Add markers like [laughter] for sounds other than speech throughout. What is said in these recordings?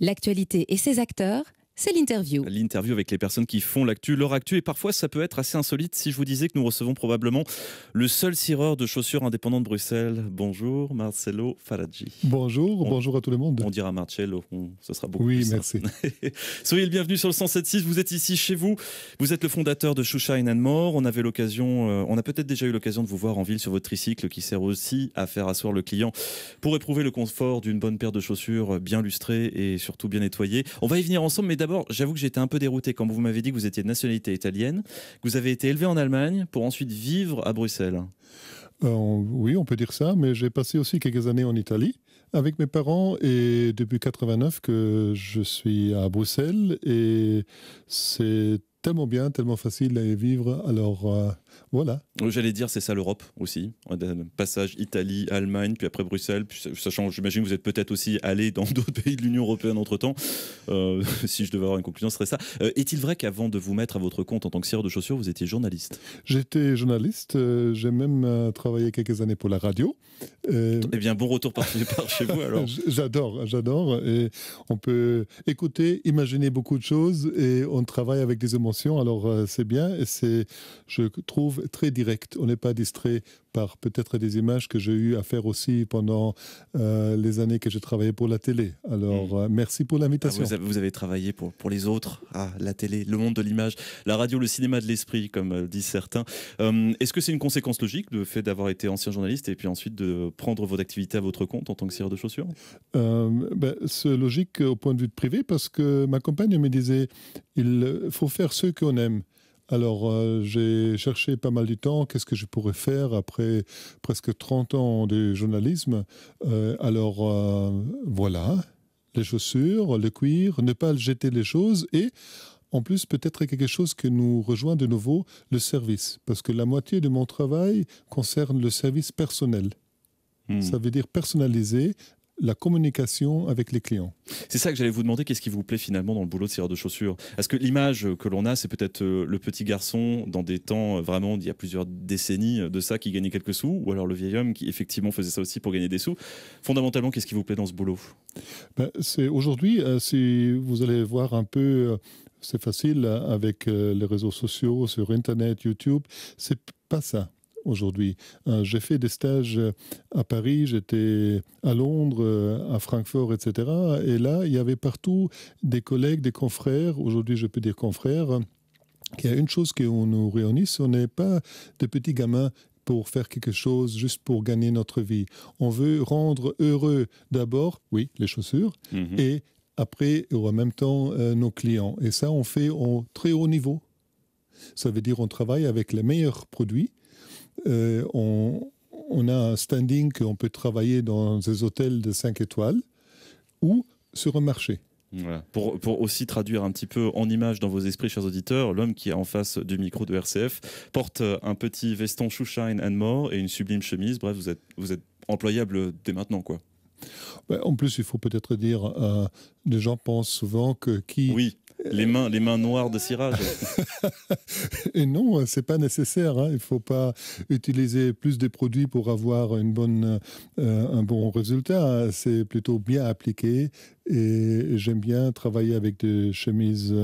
l'actualité et ses acteurs, c'est l'interview. L'interview avec les personnes qui font l'actu, leur actu, et parfois ça peut être assez insolite si je vous disais que nous recevons probablement le seul cireur de chaussures indépendant de Bruxelles. Bonjour Marcelo Faraggi. Bonjour, bonjour à tout le monde. On dira Marcello, ce sera beaucoup Oui, merci. [laughs] Soyez le bienvenu sur le 107.6, vous êtes ici chez vous, vous êtes le fondateur de and More. On avait l'occasion, euh, on a peut-être déjà eu l'occasion de vous voir en ville sur votre tricycle qui sert aussi à faire asseoir le client pour éprouver le confort d'une bonne paire de chaussures bien lustrées et surtout bien nettoyées. On va y venir ensemble, mais d'abord, j'avoue que j'étais un peu dérouté quand vous m'avez dit que vous étiez de nationalité italienne, que vous avez été élevé en Allemagne pour ensuite vivre à Bruxelles. Euh, oui, on peut dire ça, mais j'ai passé aussi quelques années en Italie avec mes parents et depuis 89 que je suis à Bruxelles et c'est tellement bien, tellement facile à y vivre. Alors euh, voilà. J'allais dire, c'est ça l'Europe aussi. Hein, passage Italie, Allemagne, puis après Bruxelles. sachant, j'imagine que vous êtes peut-être aussi allé dans [laughs] d'autres pays de l'Union européenne entre temps. Euh, [laughs] si je devais avoir une conclusion, ce serait ça. Euh, est-il vrai qu'avant de vous mettre à votre compte en tant que sire de chaussures, vous étiez journaliste J'étais journaliste. J'ai même travaillé quelques années pour la radio. Et... Eh bien, bon retour par, [laughs] chez vous alors. J'adore, j'adore. Et on peut écouter, imaginer beaucoup de choses et on travaille avec des émotions alors, euh, c'est bien et c'est, je trouve, très direct. On n'est pas distrait par peut-être des images que j'ai eu à faire aussi pendant euh, les années que j'ai travaillé pour la télé. Alors, hmm. euh, merci pour l'invitation. Ah, vous, avez travaillé pour, pour les autres, la télé, le monde de l'image, la radio, le cinéma de l'esprit, comme euh, disent certains. Est-ce que c'est une conséquence logique de fait d'avoir été ancien journaliste et puis ensuite de prendre vos activités à votre compte en tant que cireur de chaussures ben, C'est logique au point de vue privé parce que ma compagne me disait il faut faire ce qu'on aime. Alors, euh, j'ai cherché pas mal du temps, qu'est-ce que je pourrais faire après presque 30 ans de journalisme. Euh, alors, euh, voilà, les chaussures, le cuir, ne pas jeter les choses et... En plus, peut-être quelque chose que nous rejoint de nouveau, le service. Parce que la moitié de mon travail concerne le service personnel. Hmm. Ça veut dire personnaliser la communication avec les clients. C'est ça que j'allais vous demander, qu'est-ce qui vous plaît finalement dans le boulot de serreur de chaussures Est-ce que l'image que l'on a, c'est peut-être euh, le petit garçon dans des temps euh, vraiment il y a plusieurs décennies euh, de ça qui gagnait quelques sous, ou alors le vieil homme qui effectivement faisait ça aussi pour gagner des sous. Fondamentalement, qu'est-ce qui vous plaît dans ce boulot ben, C'est aujourd'hui, si vous allez voir un peu c'est facile avec les réseaux sociaux, sur Internet, YouTube. C'est pas ça aujourd'hui. Euh, j'ai fait des stages euh, à Paris, j'étais à Londres, euh, à Francfort, etc. Et là, il y avait partout des collègues, des confrères, aujourd'hui je peux dire confrères, Il y a une chose qui nous réunit, ce n'est pas des petits gamins pour faire quelque chose juste pour gagner notre vie. On veut rendre heureux d'abord, oui, les chaussures, mhm. et après, ou en même temps, nos clients. Et ça, on fait au très haut niveau. Ça veut dire on travaille avec les meilleurs produits euh, on, a un standing qu'on peut travailler dans des hôtels de 5 étoiles ou sur un marché. Pour, aussi traduire un petit peu en image dans vos esprits, chers auditeurs, l'homme qui est en face du micro de RCF porte un petit veston Shoeshine and More et une sublime chemise. Bref, vous êtes, employable dès maintenant, quoi. Ben, en plus, il faut peut-être dire, euh, les gens pensent souvent que qui oui les mains, les mains noires de cirage. [laughs] Et non, c'est pas nécessaire. Il hein. Il faut pas utiliser plus de produits pour avoir euh, un bon résultat. C'est plutôt bien appliqué et j'aime bien travailler avec des chemises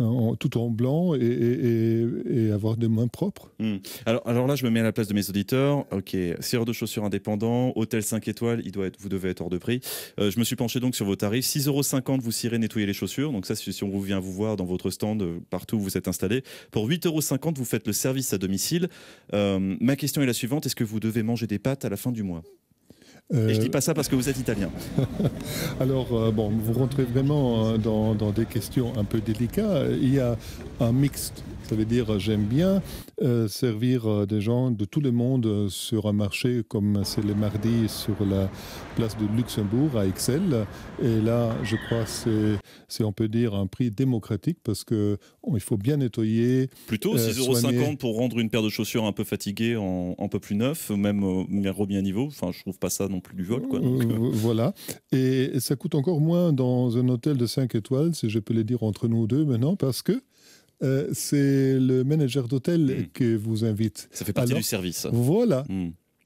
euh, tout en blanc et, avoir des mains propres. Hmm. Alors, là, je me mets à la place de mes auditeurs. Ok, cirage de chaussures indépendant, hôtel 5 étoiles, il doit vous devez être hors de prix. Euh, je me suis penché donc sur vos tarifs. 6,50 euros, vous cirez nettoyer les chaussures. Donc ça, si on vous vient vous voir dans votre stand, euh, partout où vous êtes installé. Pour 8,50 euros, vous faites le service à domicile. Euh, ma question est la suivante est-ce que vous devez manger des pâtes à la fin du mois et je euh, dis pas ça parce que vous êtes italien. [laughs] Alors, euh, bon, vous rentrez vraiment euh, dans, des questions un peu délicates. Il y a un mixte. Ça veut dire, j'aime bien servir des gens de tout le monde sur un marché comme c'est le mardi sur la place de Luxembourg à Excel. Et là, je crois que c'est, on peut dire, un prix démocratique parce que oh, il faut bien nettoyer. Plutôt 6,50 euros pour rendre une paire de chaussures un peu fatiguée en, un peu plus neuf, même au bien niveau. Enfin, je trouve pas ça non plus du vol. Mmh, mmh, mmh, voilà. Et ça coûte encore moins dans un hôtel de 5 étoiles, si je peux le dire entre nous deux maintenant, parce que euh, c'est le manager d'hôtel qui vous invite. Ça fait partie du service. Voilà.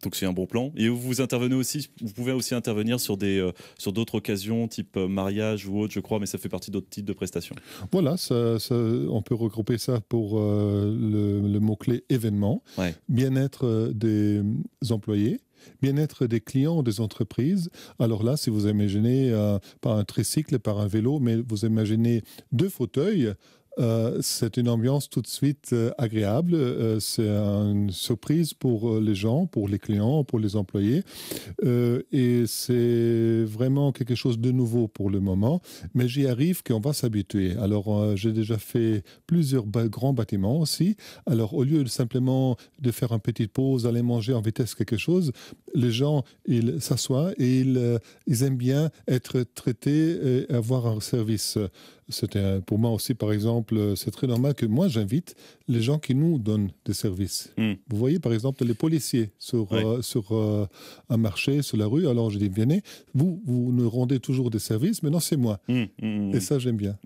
Donc c'est un bon plan. Et vous intervenez aussi, vous pouvez aussi intervenir sur des euh, sur d'autres occasions, type euh, mariage ou autre, je crois, mais ça fait partie d'autres types de prestations. Voilà, on peut regrouper ça pour le, mot clé événement, bien-être des employés, bien-être des clients des entreprises. Alors là, si vous imaginez euh, pas un tricycle, par un vélo, mais vous imaginez deux fauteuils euh, c'est une ambiance tout de suite euh, agréable. Euh, c'est une surprise pour les gens, pour les clients, pour les employés. et c'est vraiment quelque chose de nouveau pour le moment. Mais j'y arrive qu'on va s'habituer. Alors, j'ai déjà fait plusieurs grands bâtiments aussi. Alors, au lieu de simplement de faire une petite pause, aller manger en vitesse quelque chose, les gens, ils s'assoient et euh, ils, aiment bien être traités et avoir un service. C'était pour moi aussi, par exemple, c'est très normal que moi j'invite les gens qui nous donnent des services. Hmm. Vous voyez, par exemple, les policiers sur, euh, euh, un marché, sur la rue. Alors je dis, venez, vous, vous nous rendez toujours des services, mais non, c'est moi. Hmm, hmm, et ça, j'aime bien.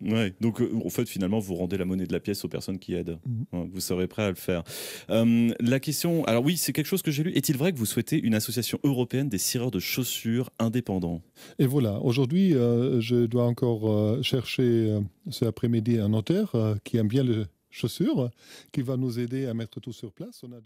Donc, au en fait, finalement, vous rendez la monnaie de la pièce aux personnes qui aident. Hein, vous serez prêt à le faire. la question, alors oui, c'est quelque chose que j'ai lu. Est-il vrai que vous souhaitez une association européenne des cireurs de chaussures indépendants. Et voilà, aujourd'hui, euh, je dois encore euh, chercher cet euh, ce après-midi un notaire qui aime bien les chaussures, qui va nous aider à mettre tout sur place. On a